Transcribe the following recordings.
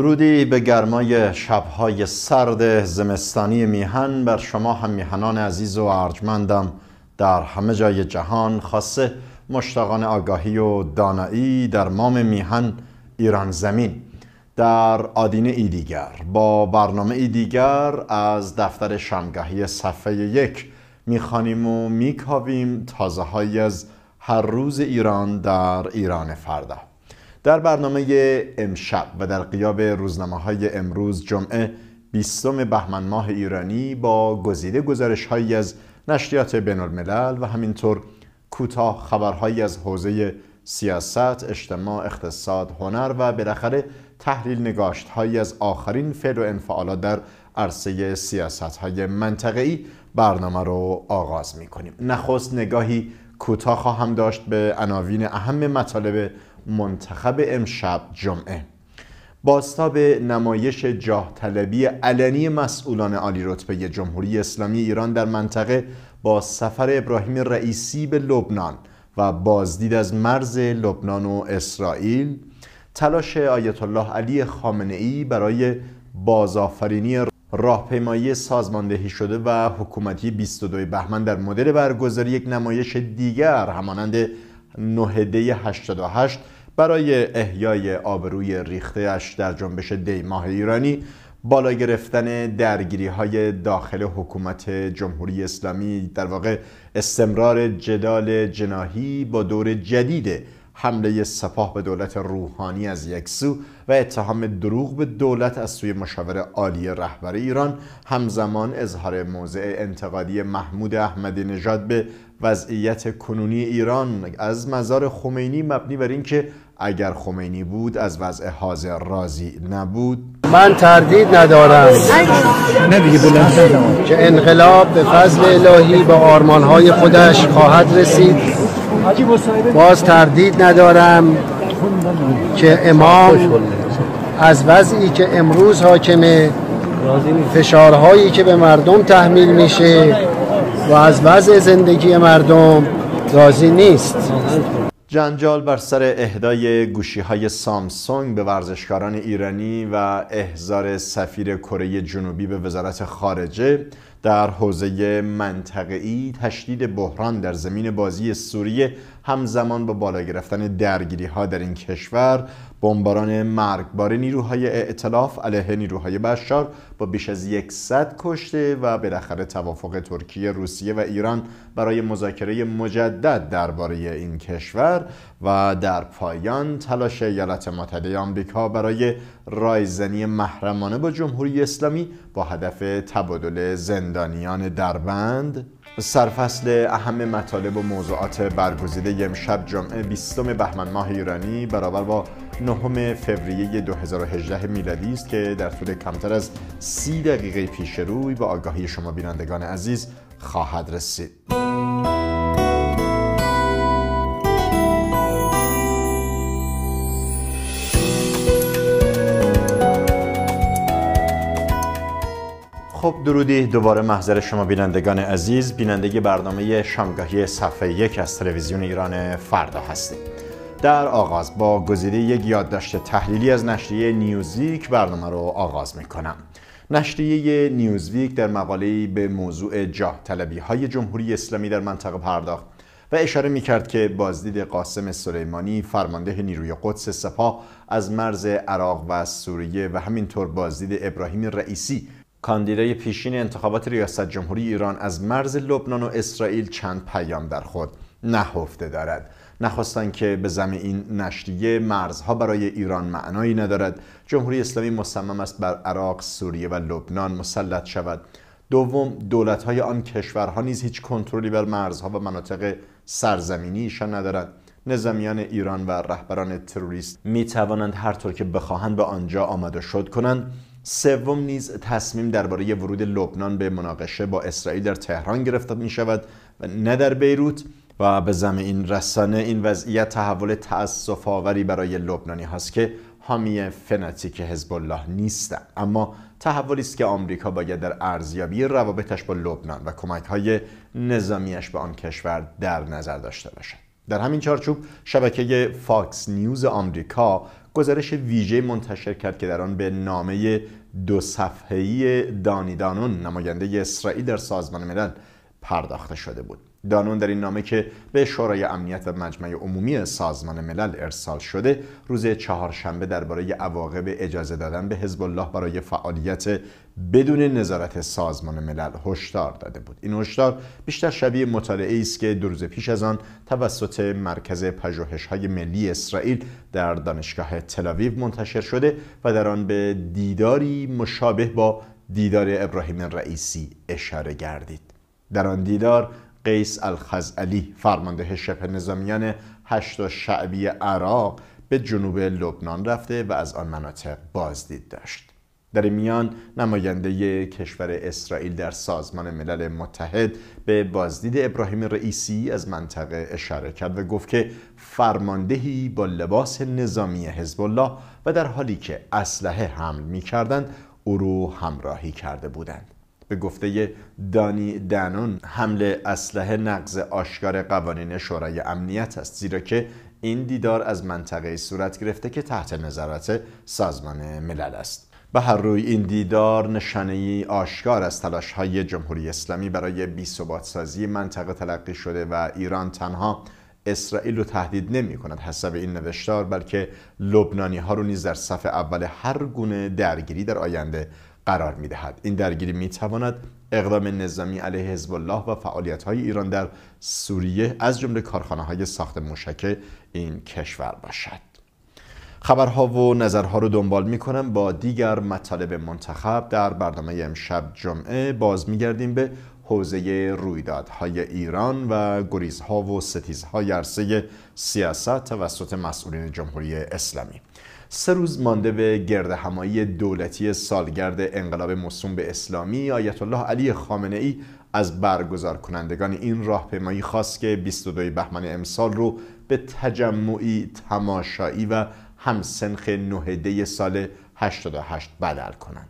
درودی به گرمای شبهای سرد زمستانی میهن بر شما هم میهنان عزیز و ارجمندم در همه جای جهان خاصه مشتاقان آگاهی و دانایی در مام میهن ایران زمین در آدینه ای دیگر با برنامه ای دیگر از دفتر شامگاهی صفحه یک میخوانیم و میکاویم تازه از هر روز ایران در ایران فردا در برنامه امشب و در قیاب روزنامه های امروز جمعه بیستم بهمن ماه ایرانی با گزیده گزارش هایی از نشریات بین الملل و همینطور کوتاه خبرهایی از حوزه سیاست، اجتماع، اقتصاد، هنر و بالاخره تحلیل نگاشت هایی از آخرین فعل و انفعالات در عرصه سیاست های منطقی برنامه رو آغاز می کنیم. نخست نگاهی کوتاه خواهم داشت به عناوین اهم مطالب منتخب امشب جمعه باستاب نمایش جاه طلبی علنی مسئولان عالی رتبه جمهوری اسلامی ایران در منطقه با سفر ابراهیم رئیسی به لبنان و بازدید از مرز لبنان و اسرائیل تلاش آیت الله علی خامنه ای برای بازآفرینی راهپیمایی سازماندهی شده و حکومتی 22 بهمن در مدل برگزاری یک نمایش دیگر همانند نهده 88 برای احیای آبروی ریختهاش در جنبش دیماه ایرانی بالا گرفتن درگیری های داخل حکومت جمهوری اسلامی در واقع استمرار جدال جناهی با دور جدید حمله سپاه به دولت روحانی از یک سو و اتهام دروغ به دولت از سوی مشاور عالی رهبر ایران همزمان اظهار موضع انتقادی محمود احمدی نژاد به وضعیت کنونی ایران از مزار خمینی مبنی بر اینکه اگر خمینی بود از وضع حاضر راضی نبود من تردید ندارم که انقلاب به فضل الهی به آرمانهای خودش خواهد رسید باز تردید ندارم که امام از وضعی که امروز حاکمه فشارهایی که به مردم تحمیل میشه و از وضع زندگی مردم راضی نیست جنجال بر سر اهدای گوشی های سامسونگ به ورزشکاران ایرانی و احضار سفیر کره جنوبی به وزارت خارجه در حوزه منطقه‌ای تشدید بحران در زمین بازی سوریه همزمان با بالا گرفتن درگیری ها در این کشور بمباران مرگبار نیروهای اعتلاف علیه نیروهای بشار با بیش از یکصد کشته و بالاخره توافق ترکیه، روسیه و ایران برای مذاکره مجدد درباره این کشور و در پایان تلاش ایالات متحده آمریکا برای رایزنی محرمانه با جمهوری اسلامی با هدف تبادل زندانیان دربند سرفصل اهم مطالب و موضوعات برگزیده امشب جمعه 20 بهمن ماه ایرانی برابر با 9 فوریه 2018 میلادی است که در طول کمتر از 30 دقیقه پیش روی با آگاهی شما بینندگان عزیز خواهد رسید. خب درودی دوباره محضر شما بینندگان عزیز بینندگی برنامه شامگاهی صفحه یک از تلویزیون ایران فردا هستیم در آغاز با گزیده یک یادداشت تحلیلی از نشریه نیوزیک برنامه رو آغاز می کنم نشریه نیوزویک در مقاله‌ای به موضوع جاه طلبی های جمهوری اسلامی در منطقه پرداخت و اشاره می کرد که بازدید قاسم سلیمانی فرمانده نیروی قدس سپاه از مرز عراق و سوریه و همینطور بازدید ابراهیم رئیسی کاندیدای پیشین انتخابات ریاست جمهوری ایران از مرز لبنان و اسرائیل چند پیام در خود نهفته دارد نخواستن که به زمین این نشریه مرزها برای ایران معنایی ندارد جمهوری اسلامی مصمم است بر عراق سوریه و لبنان مسلط شود دوم دولت آن کشورها نیز هیچ کنترلی بر مرزها و مناطق ایشان ندارد نظامیان ایران و رهبران تروریست می توانند هر طور که بخواهند به آنجا آمده شد کنند سوم نیز تصمیم درباره ورود لبنان به مناقشه با اسرائیل در تهران گرفته می شود و نه در بیروت و به زمین این رسانه این وضعیت تحول تأسف آوری برای لبنانی هاست که حامی فناتیک حزب الله نیست، اما تحولی است که آمریکا باید در ارزیابی روابطش با لبنان و کمک های نظامیش به آن کشور در نظر داشته باشد در همین چارچوب شبکه فاکس نیوز آمریکا گزارش ویژه منتشر کرد که در آن به نامه دو صفحه‌ای دانیدانون نماینده اسرائیل در سازمان ملل پرداخته شده بود دانون در این نامه که به شورای امنیت و مجمع عمومی سازمان ملل ارسال شده روز چهارشنبه درباره عواقب اجازه دادن به حزب الله برای فعالیت بدون نظارت سازمان ملل هشدار داده بود این هشدار بیشتر شبیه مطالعه است که دو روز پیش از آن توسط مرکز های ملی اسرائیل در دانشگاه تل‌آویو منتشر شده و در آن به دیداری مشابه با دیدار ابراهیم رئیسی اشاره گردید در آن دیدار قیس الخزعلی فرمانده شبه نظامیان هشت شعبی عراق به جنوب لبنان رفته و از آن مناطق بازدید داشت در این میان نماینده کشور اسرائیل در سازمان ملل متحد به بازدید ابراهیم رئیسی از منطقه اشاره کرد و گفت که فرماندهی با لباس نظامی حزب الله و در حالی که اسلحه حمل می او رو همراهی کرده بودند به گفته دانی دنون حمله اسلحه نقض آشکار قوانین شورای امنیت است زیرا که این دیدار از منطقه صورت گرفته که تحت نظارت سازمان ملل است به هر روی این دیدار نشانه آشکار از تلاش های جمهوری اسلامی برای بی سازی منطقه تلقی شده و ایران تنها اسرائیل رو تهدید نمی کند حسب این نوشتار بلکه لبنانی ها رو نیز در صف اول هر گونه درگیری در آینده قرار دهد. این درگیری میتواند اقدام نظامی علیه حزب الله و فعالیت های ایران در سوریه از جمله کارخانه های ساخت موشک این کشور باشد خبرها و نظرها رو دنبال میکنم با دیگر مطالب منتخب در برنامه امشب جمعه باز میگردیم به حوزه رویدادهای ایران و گریزها و ستیزهای عرصه سیاست توسط مسئولین جمهوری اسلامی سه روز مانده به گرد همایی دولتی سالگرد انقلاب مصوم به اسلامی آیت الله علی خامنه ای از برگزار کنندگان این راهپیمایی خواست که 22 بهمن امسال رو به تجمعی تماشایی و همسنخ نهده سال 88 بدل کنند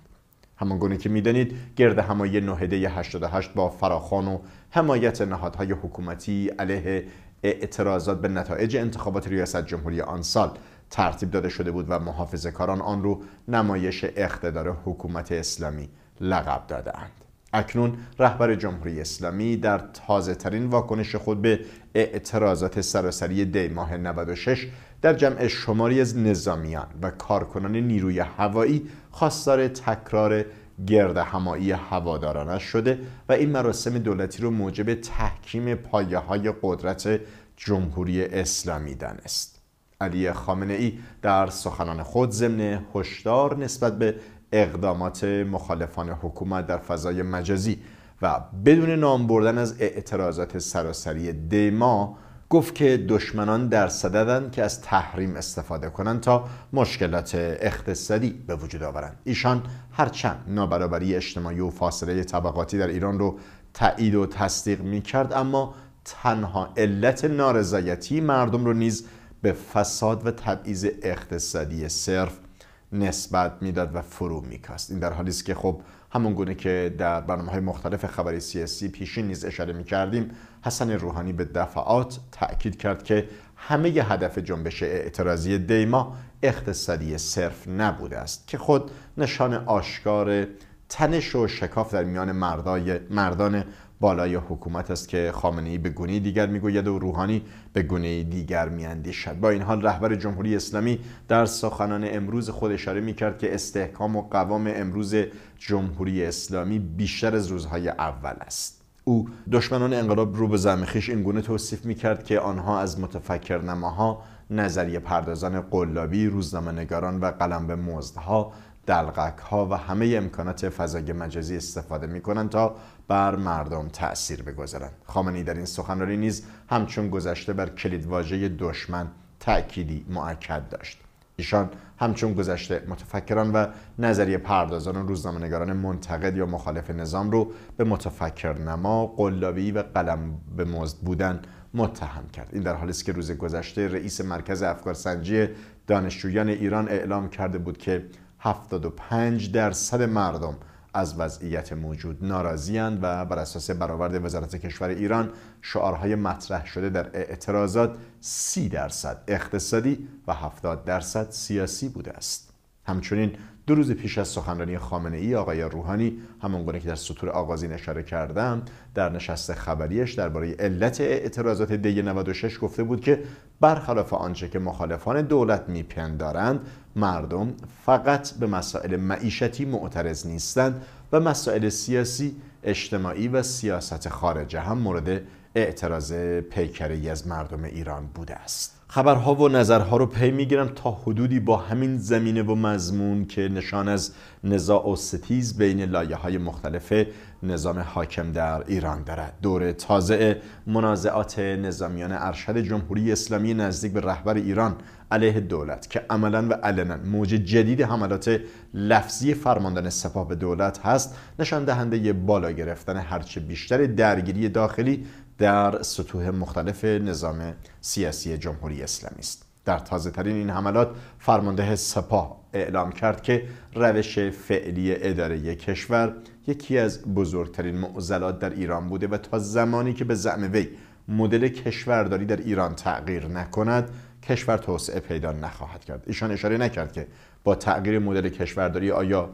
همان که میدانید گرد همایی نهده 88 با فراخان و حمایت نهادهای حکومتی علیه اعتراضات به نتایج انتخابات ریاست جمهوری آن سال ترتیب داده شده بود و محافظه کاران آن رو نمایش اقتدار حکومت اسلامی لقب دادند. اکنون رهبر جمهوری اسلامی در تازه ترین واکنش خود به اعتراضات سراسری دی ماه 96 در جمع شماری از نظامیان و کارکنان نیروی هوایی خواستار تکرار گرد همایی هوادارانش شده و این مراسم دولتی را موجب تحکیم پایه های قدرت جمهوری اسلامی دانست. علی خامنه ای در سخنان خود ضمن هشدار نسبت به اقدامات مخالفان حکومت در فضای مجازی و بدون نام بردن از اعتراضات سراسری دیما گفت که دشمنان در صددند که از تحریم استفاده کنند تا مشکلات اقتصادی به وجود آورند ایشان هرچند نابرابری اجتماعی و فاصله طبقاتی در ایران رو تایید و تصدیق می کرد اما تنها علت نارضایتی مردم رو نیز به فساد و تبعیض اقتصادی صرف نسبت میداد و فرو میکست این در حالی است که خب همون گونه که در برنامه های مختلف خبری سیاسی پیشین نیز اشاره می کردیم حسن روحانی به دفعات تأکید کرد که همه ی هدف جنبش اعتراضی دیما اقتصادی صرف نبوده است که خود نشان آشکار تنش و شکاف در میان مردای مردان بالای حکومت است که ای به گونه دیگر میگوید و روحانی به گونه دیگر میاندیشد با این حال رهبر جمهوری اسلامی در سخنان امروز خود اشاره کرد که استحکام و قوام امروز جمهوری اسلامی بیشتر از روزهای اول است او دشمنان انقلاب رو به زمخیش این گونه توصیف کرد که آنها از نماها، نظریه پردازان قلابی نگاران و قلم به مزدها دلغک ها و همه امکانات فضای مجازی استفاده می کنند تا بر مردم تأثیر بگذارند خامنی در این سخنرانی نیز همچون گذشته بر کلیدواژه دشمن تأکیدی معکد داشت ایشان همچون گذشته متفکران و نظریه پردازان و روزنامه‌نگاران منتقد یا مخالف نظام رو به متفکر نما، قلابی و قلم به مزد بودن متهم کرد این در حالی است که روز گذشته رئیس مرکز سنجی دانشجویان ایران اعلام کرده بود که 75 درصد مردم از وضعیت موجود ناراضیند و بر اساس برآورد وزارت کشور ایران شعارهای مطرح شده در اعتراضات 30 درصد اقتصادی و 70 درصد سیاسی بوده است همچنین دو روز پیش از سخنرانی خامنه ای آقای روحانی گونه که در سطور آغازی اشاره کردم در نشست خبریش درباره علت اعتراضات دی 96 گفته بود که برخلاف آنچه که مخالفان دولت میپندارند مردم فقط به مسائل معیشتی معترض نیستند و مسائل سیاسی اجتماعی و سیاست خارجه هم مورد اعتراض پیکری از مردم ایران بوده است خبرها و نظرها رو پی میگیرم تا حدودی با همین زمینه و مضمون که نشان از نزاع و ستیز بین لایه های مختلف نظام حاکم در ایران دارد دور تازه منازعات نظامیان ارشد جمهوری اسلامی نزدیک به رهبر ایران علیه دولت که عملا و علنا موج جدید حملات لفظی فرماندن سپاه به دولت هست نشان دهنده بالا گرفتن هرچه بیشتر درگیری داخلی در سطوح مختلف نظام سیاسی جمهوری اسلامی است در تازه ترین این حملات فرمانده سپاه اعلام کرد که روش فعلی اداره کشور یکی از بزرگترین معضلات در ایران بوده و تا زمانی که به زعم وی مدل کشورداری در ایران تغییر نکند کشور توسعه پیدا نخواهد کرد ایشان اشاره نکرد که با تغییر مدل کشورداری آیا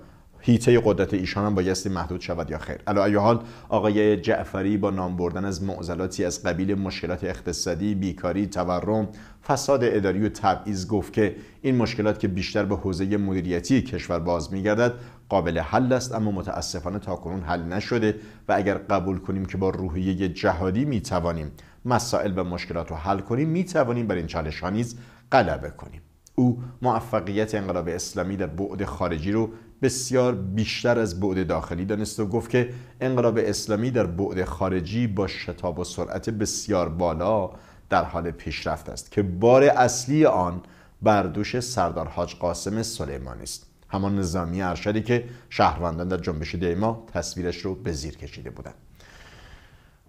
هیته قدرت ایشان هم بایستی محدود شود یا خیر علا حال آقای جعفری با نام بردن از معضلاتی از قبیل مشکلات اقتصادی بیکاری تورم فساد اداری و تبعیض گفت که این مشکلات که بیشتر به حوزه مدیریتی کشور باز میگردد قابل حل است اما متاسفانه تاکنون حل نشده و اگر قبول کنیم که با روحیه جهادی میتوانیم مسائل و مشکلات رو حل کنیم توانیم بر این چالش نیز غلبه کنیم او موفقیت انقلاب اسلامی در بعد خارجی رو بسیار بیشتر از بعد داخلی دانست و گفت که انقلاب اسلامی در بعد خارجی با شتاب و سرعت بسیار بالا در حال پیشرفت است که بار اصلی آن بر دوش سردار حاج قاسم سلیمانی است همان نظامی ارشدی که شهروندان در جنبش دیما تصویرش رو به زیر کشیده بودند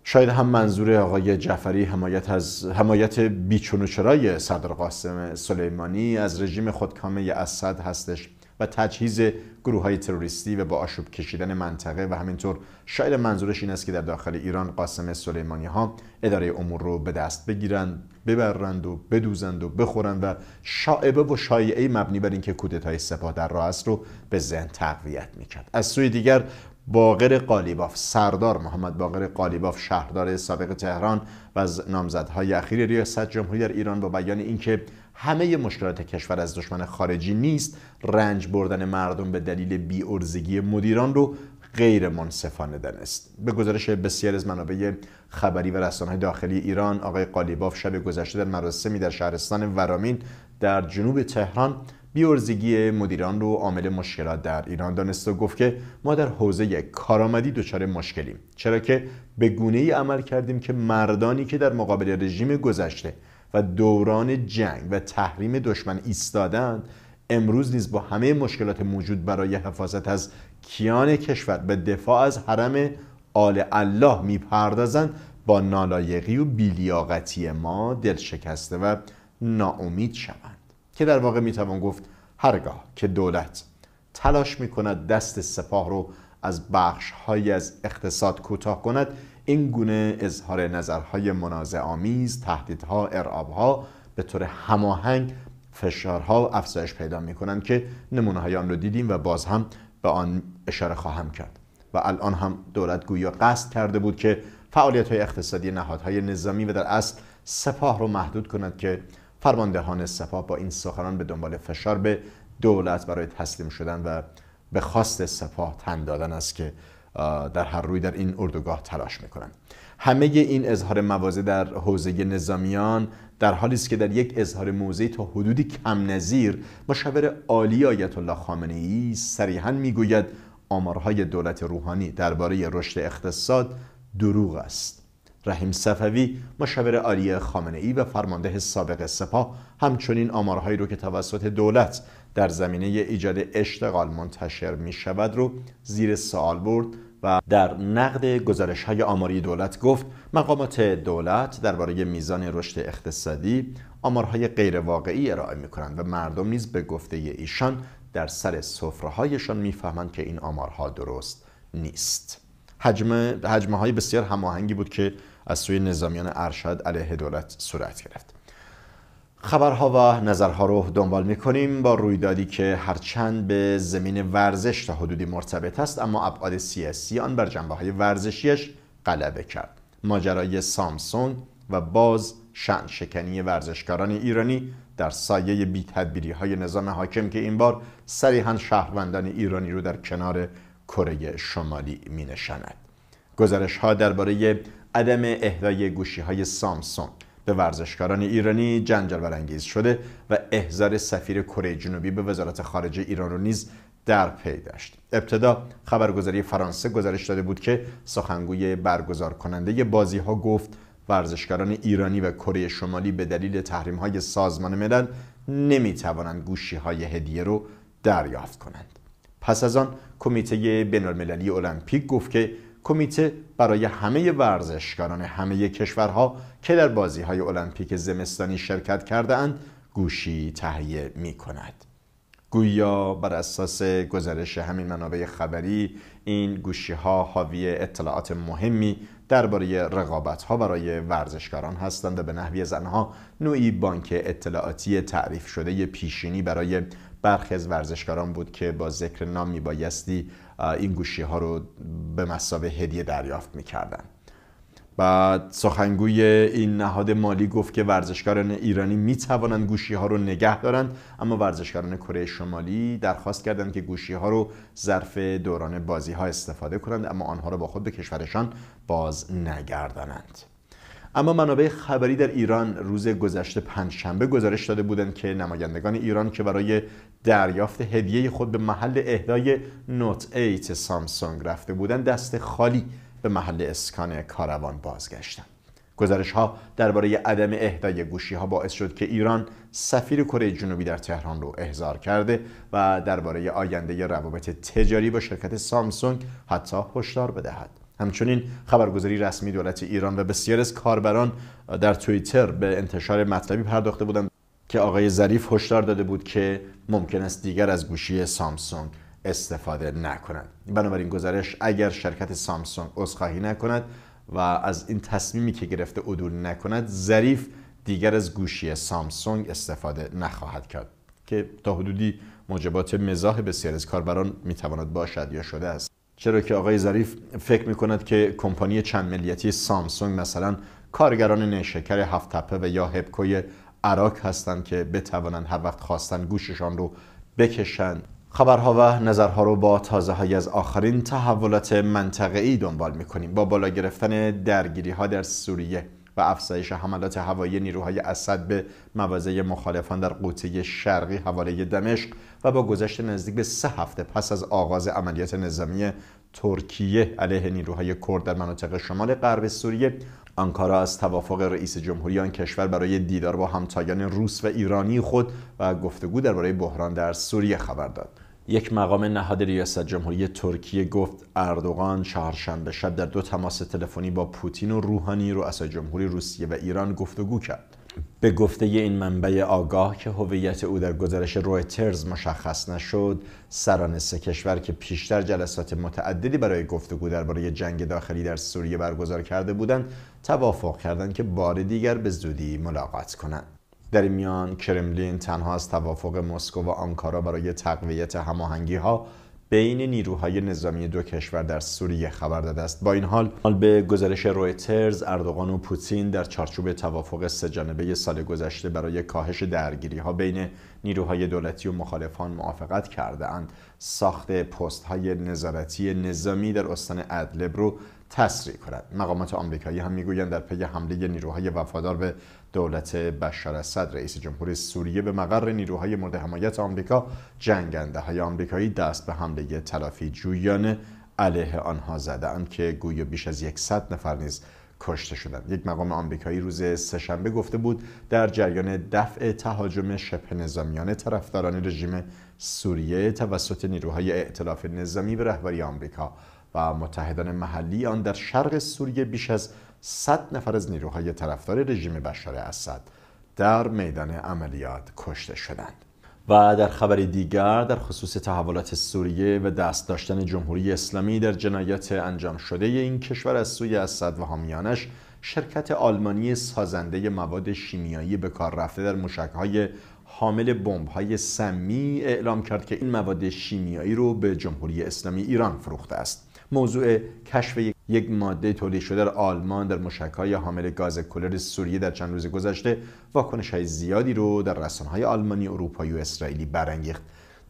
شاید هم منظور آقای جعفری حمایت از حمایت بیچون و چرای صدر قاسم سلیمانی از رژیم خودکامه اسد هستش و تجهیز گروه های تروریستی و با آشوب کشیدن منطقه و همینطور شاید منظورش این است که در داخل ایران قاسم سلیمانی ها اداره امور رو به دست بگیرند ببرند و بدوزند و بخورند و شاعبه و شایعه مبنی بر اینکه کودتای سپاه در راه است رو به ذهن تقویت میکرد از سوی دیگر باقر قالیباف سردار محمد باقر قالیباف شهردار سابق تهران و از نامزدهای اخیر ریاست جمهوری در ایران با بیان اینکه همه مشکلات کشور از دشمن خارجی نیست رنج بردن مردم به دلیل بی ارزگی مدیران رو غیر منصفانه دانست به گزارش بسیار از منابع خبری و رسانه داخلی ایران آقای قالیباف شب گذشته در مراسمی در شهرستان ورامین در جنوب تهران ارزگی مدیران رو عامل مشکلات در ایران دانست و گفت که ما در حوزه کارآمدی دچار مشکلیم چرا که به گونه ای عمل کردیم که مردانی که در مقابل رژیم گذشته و دوران جنگ و تحریم دشمن ایستادن امروز نیز با همه مشکلات موجود برای حفاظت از کیان کشور به دفاع از حرم آل الله میپردازند با نالایقی و بیلیاقتی ما دل شکسته و ناامید شوند که در واقع میتوان گفت هرگاه که دولت تلاش میکند دست سپاه رو از بخش از اقتصاد کوتاه کند این گونه اظهار نظرهای منازع آمیز تهدیدها ارعابها به طور هماهنگ فشارها و افزایش پیدا کنند که نمونه های آن رو دیدیم و باز هم به آن اشاره خواهم کرد و الان هم دولت گویا قصد کرده بود که فعالیت های اقتصادی نهادهای نظامی و در اصل سپاه رو محدود کند که فرماندهان سپاه با این سخنان به دنبال فشار به دولت برای تسلیم شدن و به خواست سپاه تن دادن است که در هر روی در این اردوگاه تلاش میکنن همه این اظهار موازه در حوزه نظامیان در حالی است که در یک اظهار موضعی تا حدودی کم نظیر مشاور عالی آیت الله خامنه ای صریحا میگوید آمارهای دولت روحانی درباره رشد اقتصاد دروغ است رحیم صفوی مشاور عالی خامنه ای و فرمانده سابق سپاه همچنین آمارهایی رو که توسط دولت در زمینه ایجاد اشتغال منتشر می شود رو زیر سوال برد و در نقد گزارش های آماری دولت گفت مقامات دولت درباره میزان رشد اقتصادی آمارهای غیرواقعی ارائه می کنند و مردم نیز به گفته ایشان در سر سفرههایشان میفهمند که این آمارها درست نیست حجمه, های بسیار هماهنگی بود که از سوی نظامیان ارشد علیه دولت صورت گرفت خبرها و نظرها رو دنبال میکنیم با رویدادی که هرچند به زمین ورزش تا حدودی مرتبط است اما ابعاد سیاسی آن بر جنبه های ورزشیش غلبه کرد ماجرای سامسونگ و باز شن شکنی ورزشکاران ایرانی در سایه بی های نظام حاکم که این بار صریحا شهروندان ایرانی رو در کنار کره شمالی می نشند گزارش ها درباره عدم اهدای گوشی های سامسونگ به ورزشکاران ایرانی جنجال برانگیز شده و احضار سفیر کره جنوبی به وزارت خارجه ایران رو نیز در پی داشت ابتدا خبرگزاری فرانسه گزارش داده بود که سخنگوی برگزار کننده بازی ها گفت ورزشکاران ایرانی و کره شمالی به دلیل تحریم های سازمان ملل نمی توانند گوشی های هدیه رو دریافت کنند پس از آن کمیته المللی المپیک گفت که کمیته برای همه ورزشکاران همه کشورها که در بازی های المپیک زمستانی شرکت کرده اند گوشی تهیه می کند. گویا بر اساس گزارش همین منابع خبری این گوشی ها حاوی اطلاعات مهمی درباره رقابت ها برای ورزشکاران هستند و به نحوی از آنها نوعی بانک اطلاعاتی تعریف شده پیشینی برای برخی از ورزشکاران بود که با ذکر نام میبایستی این گوشی ها رو به مسابه هدیه دریافت کردن بعد سخنگوی این نهاد مالی گفت که ورزشکاران ایرانی می توانند گوشی ها رو نگه دارند اما ورزشکاران کره شمالی درخواست کردند که گوشی ها رو ظرف دوران بازی ها استفاده کنند اما آنها را با خود به کشورشان باز نگردانند اما منابع خبری در ایران روز گذشته پنجشنبه گزارش داده بودند که نمایندگان ایران که برای دریافت هدیه خود به محل اهدای نوت 8 سامسونگ رفته بودند دست خالی به محل اسکان کاروان بازگشتند گزارش ها درباره عدم اهدای گوشی ها باعث شد که ایران سفیر کره جنوبی در تهران رو احضار کرده و درباره آینده روابط تجاری با شرکت سامسونگ حتی هشدار بدهد همچنین خبرگزاری رسمی دولت ایران و بسیاری از کاربران در توییتر به انتشار مطلبی پرداخته بودند که آقای ظریف هشدار داده بود که ممکن است دیگر از گوشی سامسونگ استفاده نکنند بنابراین گزارش اگر شرکت سامسونگ عذرخواهی نکند و از این تصمیمی که گرفته عدول نکند ظریف دیگر از گوشی سامسونگ استفاده نخواهد کرد که تا حدودی موجبات مزاح بسیار از کاربران میتواند باشد یا شده است چرا که آقای ظریف فکر میکند که کمپانی چند ملیتی سامسونگ مثلا کارگران نشکر هفت تپه و یا هپکوی عراق هستند که بتوانند هر وقت خواستن گوششان رو بکشند خبرها و نظرها رو با تازه های از آخرین تحولات منطقه ای دنبال میکنیم با بالا گرفتن درگیری ها در سوریه و افزایش حملات هوایی نیروهای اسد به مواضع مخالفان در قوطه شرقی حواله دمشق و با گذشت نزدیک به سه هفته پس از آغاز عملیات نظامی ترکیه علیه نیروهای کرد در مناطق شمال غرب سوریه آنکارا از توافق رئیس جمهوری آن کشور برای دیدار با همتایان روس و ایرانی خود و گفتگو درباره بحران در سوریه خبر داد یک مقام نهاد ریاست جمهوری ترکیه گفت اردوغان چهارشنبه شب در دو تماس تلفنی با پوتین و روحانی رؤسای جمهوری روسیه و ایران گفتگو کرد به گفته این منبع آگاه که هویت او در گزارش رویترز مشخص نشد سران سه کشور که پیشتر جلسات متعددی برای گفتگو درباره جنگ داخلی در سوریه برگزار کرده بودند توافق کردند که بار دیگر به زودی ملاقات کنند در این میان کرملین تنها از توافق مسکو و آنکارا برای تقویت هماهنگی‌ها بین نیروهای نظامی دو کشور در سوریه خبر داده است با این حال به گزارش رویترز اردوغان و پوتین در چارچوب توافق جانبه سال گذشته برای کاهش درگیری ها بین نیروهای دولتی و مخالفان موافقت کرده اند ساخت پست های نظارتی نظامی در استان ادلب رو تسریع کند مقامات آمریکایی هم میگویند در پی حمله نیروهای وفادار به دولت بشار اسد رئیس جمهور سوریه به مقر نیروهای مورد حمایت آمریکا جنگنده های آمریکایی دست به حمله تلافی جویانه علیه آنها زدند که گویا بیش از 100 نفر نیز کشته شدند یک مقام آمریکایی روز سهشنبه گفته بود در جریان دفع تهاجم شبه نظامیان طرفداران رژیم سوریه توسط نیروهای ائتلاف نظامی به رهبری آمریکا و متحدان محلی آن در شرق سوریه بیش از 100 نفر از نیروهای طرفدار رژیم بشار اسد در میدان عملیات کشته شدند و در خبر دیگر در خصوص تحولات سوریه و دست داشتن جمهوری اسلامی در جنایات انجام شده این کشور از سوی اسد و حامیانش شرکت آلمانی سازنده مواد شیمیایی به کار رفته در مشکهای حامل بمب‌های سمی اعلام کرد که این مواد شیمیایی رو به جمهوری اسلامی ایران فروخته است موضوع کشف یک ماده تولید شده در آلمان در مشکای حامل گاز کلر سوریه در چند روز گذشته واکنش های زیادی رو در رسانه‌های آلمانی، اروپایی و اسرائیلی برانگیخت.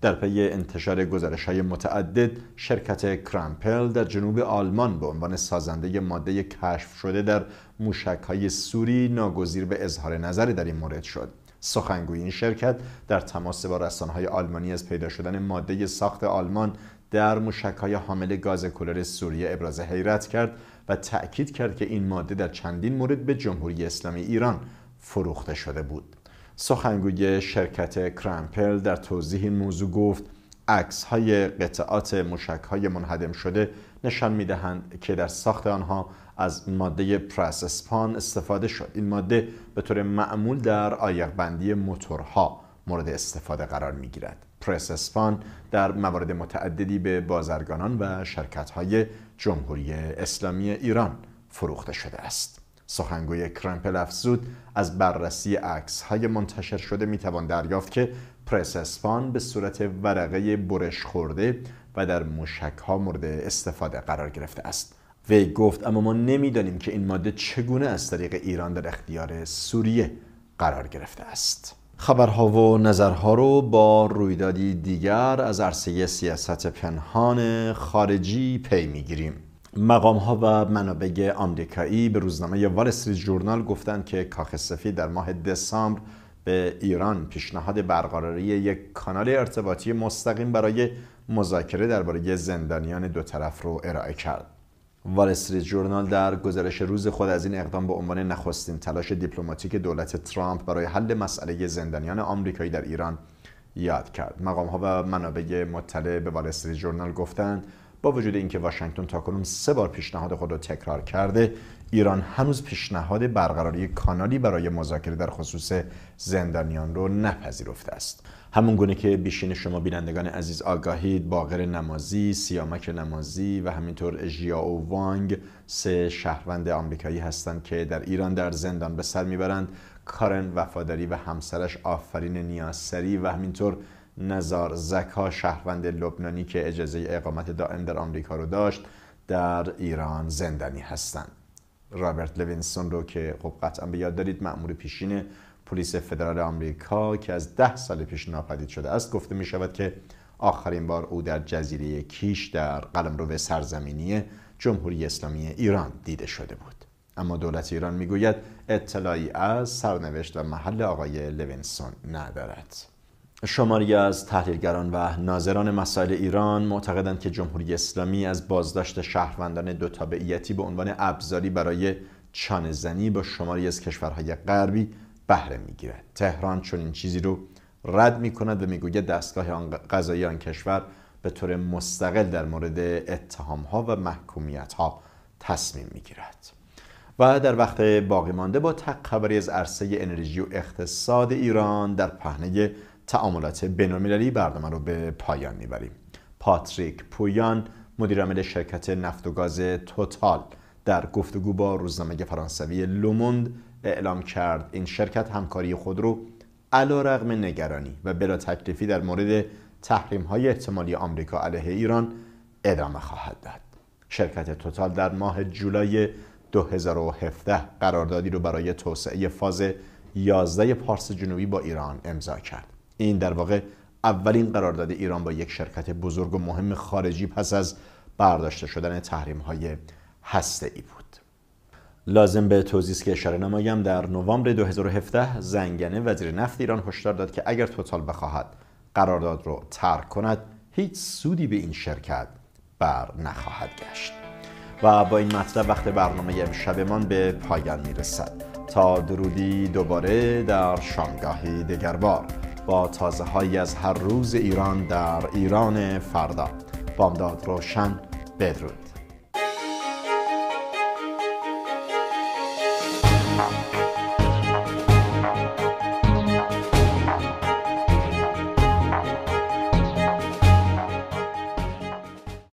در پی انتشار گزارش های متعدد شرکت کرامپل در جنوب آلمان به عنوان سازنده ماده کشف شده در موشک های سوری ناگزیر به اظهار نظری در این مورد شد سخنگوی این شرکت در تماس با رسانه‌های آلمانی از پیدا شدن ماده ساخت آلمان در مشکای حامل گاز کلر سوریه ابراز حیرت کرد و تأکید کرد که این ماده در چندین مورد به جمهوری اسلامی ایران فروخته شده بود سخنگوی شرکت کرامپل در توضیح این موضوع گفت عکس های قطعات مشک های منهدم شده نشان می دهند که در ساخت آنها از ماده پرس اسپان استفاده شد این ماده به طور معمول در آیق بندی موتورها مورد استفاده قرار می گیرد پرس اسپان در موارد متعددی به بازرگانان و شرکت‌های جمهوری اسلامی ایران فروخته شده است. سخنگوی کرمپل افزود از بررسی عکس های منتشر شده میتوان دریافت که پرس اسپان به صورت ورقه برش خورده و در مشک ها مورد استفاده قرار گرفته است وی گفت اما ما نمیدانیم که این ماده چگونه از طریق ایران در اختیار سوریه قرار گرفته است خبرها و نظرها رو با رویدادی دیگر از عرصه سیاست پنهان خارجی پی میگیریم مقام ها و منابع آمریکایی به روزنامه وال جورنال گفتند که کاخ سفید در ماه دسامبر به ایران پیشنهاد برقراری یک کانال ارتباطی مستقیم برای مذاکره درباره زندانیان دو طرف رو ارائه کرد وال استریت جورنال در گزارش روز خود از این اقدام به عنوان نخستین تلاش دیپلماتیک دولت ترامپ برای حل مسئله زندانیان آمریکایی در ایران یاد کرد. مقام ها و منابع مطلع به وال استریت جورنال گفتند با وجود اینکه واشنگتن تاکنون سه بار پیشنهاد خود را تکرار کرده، ایران هنوز پیشنهاد برقراری کانالی برای مذاکره در خصوص زندانیان را نپذیرفته است. همون گونه که بیشین شما بینندگان عزیز آگاهید باقر نمازی، سیامک نمازی و همینطور او وانگ سه شهروند آمریکایی هستند که در ایران در زندان به سر میبرند کارن وفاداری و همسرش آفرین نیاسری و همینطور نزار زکا شهروند لبنانی که اجازه اقامت دائم در آمریکا رو داشت در ایران زندانی هستند رابرت لوینسون رو که خب قطعا به یاد دارید مأمور پیشینه پلیس فدرال آمریکا که از ده سال پیش ناپدید شده است گفته می شود که آخرین بار او در جزیره کیش در قلمرو سرزمینی جمهوری اسلامی ایران دیده شده بود اما دولت ایران میگوید اطلاعی از سرنوشت و محل آقای لوینسون ندارد شماری از تحلیلگران و ناظران مسائل ایران معتقدند که جمهوری اسلامی از بازداشت شهروندان دو تابعیتی به عنوان ابزاری برای زنی با شماری از کشورهای غربی بهره میگیره. تهران چون این چیزی رو رد میکند و میگوید دستگاه آن قضایی آن کشور به طور مستقل در مورد اتهام ها و محکومیت ها تصمیم میگیرد و در وقت باقی مانده با تق خبری از عرصه انرژی و اقتصاد ایران در پهنه تعاملات بینالمللی برنامه رو به پایان میبریم پاتریک پویان مدیرعامل شرکت نفت و گاز توتال در گفتگو با روزنامه فرانسوی لوموند اعلام کرد این شرکت همکاری خود رو علا رغم نگرانی و بلا تکلیفی در مورد تحریم های احتمالی آمریکا علیه ایران ادامه خواهد داد شرکت توتال در ماه جولای 2017 قراردادی رو برای توسعه فاز 11 پارس جنوبی با ایران امضا کرد این در واقع اولین قرارداد ایران با یک شرکت بزرگ و مهم خارجی پس از برداشته شدن تحریم های هسته ای بود لازم به توضیح که اشاره نمایم در نوامبر 2017 زنگنه وزیر نفت ایران هشدار داد که اگر توتال بخواهد قرارداد رو ترک کند هیچ سودی به این شرکت بر نخواهد گشت و با این مطلب وقت برنامه شبمان به پایان میرسد تا درودی دوباره در شامگاهی دگربار با تازه هایی از هر روز ایران در ایران فردا بامداد روشن بدرود